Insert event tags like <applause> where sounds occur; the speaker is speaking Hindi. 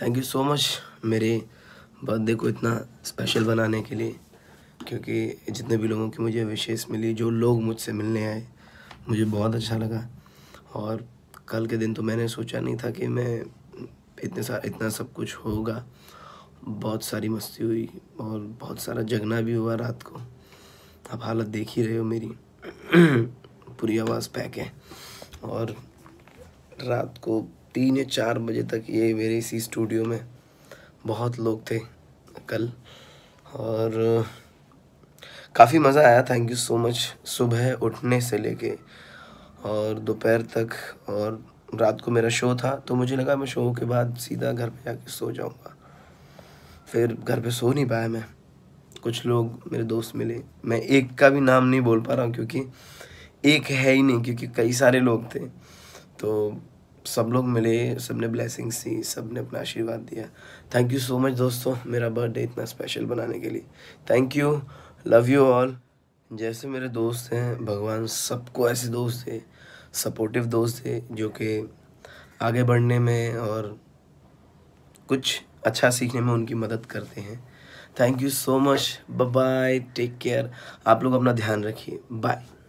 थैंक यू सो मच मेरे बर्थडे को इतना स्पेशल बनाने के लिए क्योंकि जितने भी लोगों की मुझे विशेष मिली जो लोग मुझसे मिलने आए मुझे बहुत अच्छा लगा और कल के दिन तो मैंने सोचा नहीं था कि मैं इतने सा इतना सब कुछ होगा बहुत सारी मस्ती हुई और बहुत सारा जगना भी हुआ रात को आप हालत देख ही रहे हो मेरी <clears throat> पूरी आवाज़ पैक है और रात को तीन या चार बजे तक ये मेरे इसी स्टूडियो में बहुत लोग थे कल और काफ़ी मज़ा आया थैंक यू सो मच सुबह उठने से लेके और दोपहर तक और रात को मेरा शो था तो मुझे लगा मैं शो के बाद सीधा घर पे जाके सो जाऊँगा फिर घर पे सो नहीं पाया मैं कुछ लोग मेरे दोस्त मिले मैं एक का भी नाम नहीं बोल पा रहा हूँ क्योंकि एक है ही नहीं क्योंकि कई सारे लोग थे तो सब लोग मिले सब ने ब्लेसिंग्स दी सब ने अपना आशीर्वाद दिया थैंक यू सो मच दोस्तों मेरा बर्थडे इतना स्पेशल बनाने के लिए thank you love you all जैसे मेरे दोस्त हैं भगवान सबको ऐसे दोस्त थे सपोर्टिव दोस्त थे जो कि आगे बढ़ने में और कुछ अच्छा सीखने में उनकी मदद करते हैं thank you so much bye take care आप लोग अपना ध्यान रखिए बाय